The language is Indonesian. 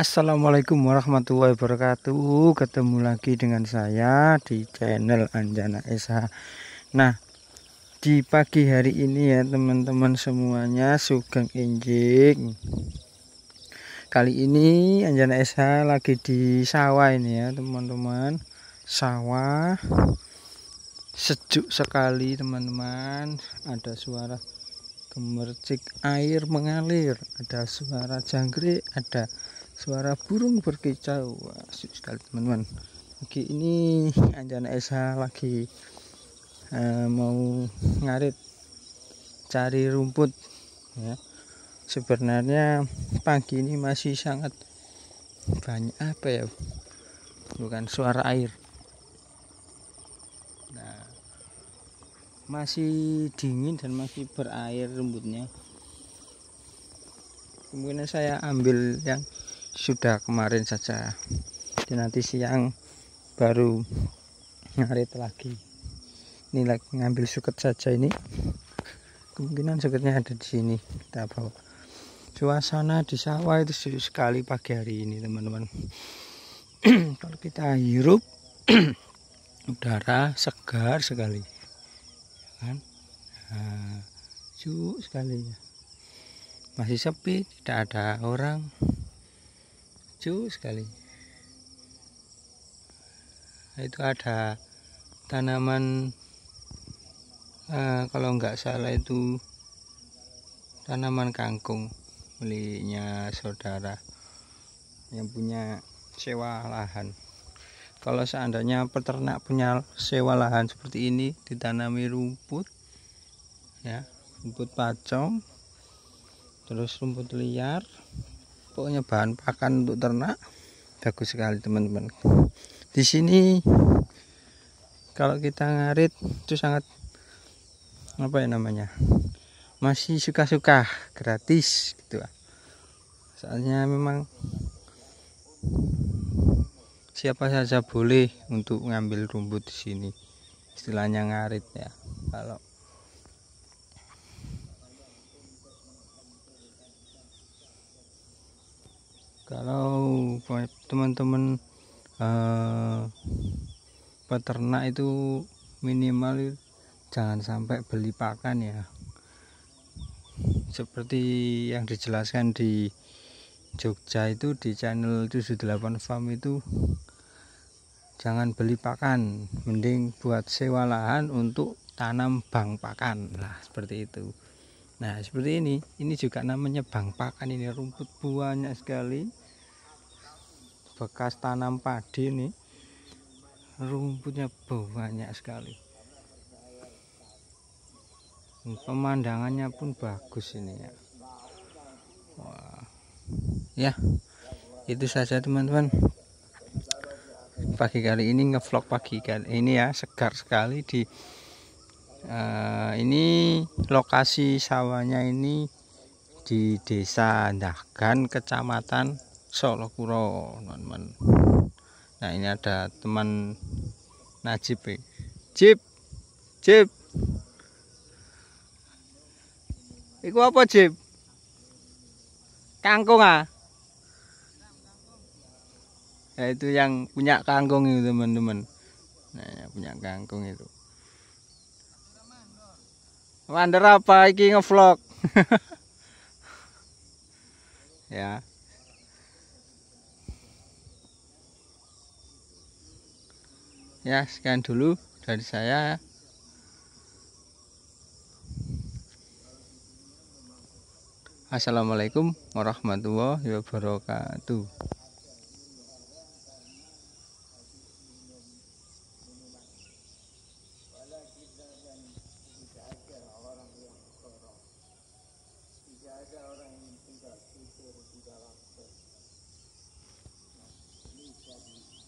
Assalamualaikum warahmatullahi wabarakatuh Ketemu lagi dengan saya di channel Anjana Esa Nah di pagi hari ini ya teman-teman semuanya Sugeng Injing Kali ini Anjana Esa lagi di sawah ini ya teman-teman Sawah Sejuk sekali teman-teman Ada suara gemercik air mengalir Ada suara jangkrik Ada suara burung berkicau sekali teman-teman Oke ini Anjana Esa lagi uh, mau ngarit cari rumput ya sebenarnya pagi ini masih sangat banyak apa ya bukan suara air nah masih dingin dan masih berair rumputnya kemudian saya ambil yang sudah kemarin saja jadi nanti siang baru ngarit lagi ini lagi ngambil suket saja ini kemungkinan suketnya ada di sini kita bawa suasana di sawah itu sekali pagi hari ini teman-teman kalau kita hirup udara segar sekali ya kan nah, sekali masih sepi tidak ada orang lucu sekali nah, itu ada tanaman uh, kalau nggak salah itu tanaman kangkung belinya saudara yang punya sewa lahan kalau seandainya peternak punya sewa lahan seperti ini ditanami rumput ya rumput pacong terus rumput liar pokoknya bahan pakan untuk ternak bagus sekali teman-teman di sini kalau kita ngarit itu sangat apa ya namanya masih suka-suka gratis gitu lah. soalnya memang siapa saja boleh untuk ngambil rumput di sini istilahnya ngarit ya kalau kalau teman-teman eh, peternak itu minimal jangan sampai beli pakan ya seperti yang dijelaskan di Jogja itu di channel 78 farm itu jangan beli pakan mending buat sewa lahan untuk tanam bang pakan lah seperti itu Nah seperti ini, ini juga namanya bang pakan ini rumput buahnya sekali bekas tanam padi ini rumputnya banyak sekali pemandangannya pun bagus ini ya Wah. ya itu saja teman-teman pagi kali ini ngevlog pagi kali ini ya segar sekali di Eh, ini lokasi sawahnya ini di desa Dahgan kecamatan Solokuro teman-teman nah ini ada teman Najib eh. Jib Jib Iku apa Jib kangkung ah ya, itu yang punya kangkung itu teman-teman nah punya kangkung itu Wander apa iki ngevlog. ya. Ya, sekian dulu dari saya. Assalamualaikum warahmatullahi wabarakatuh. 对。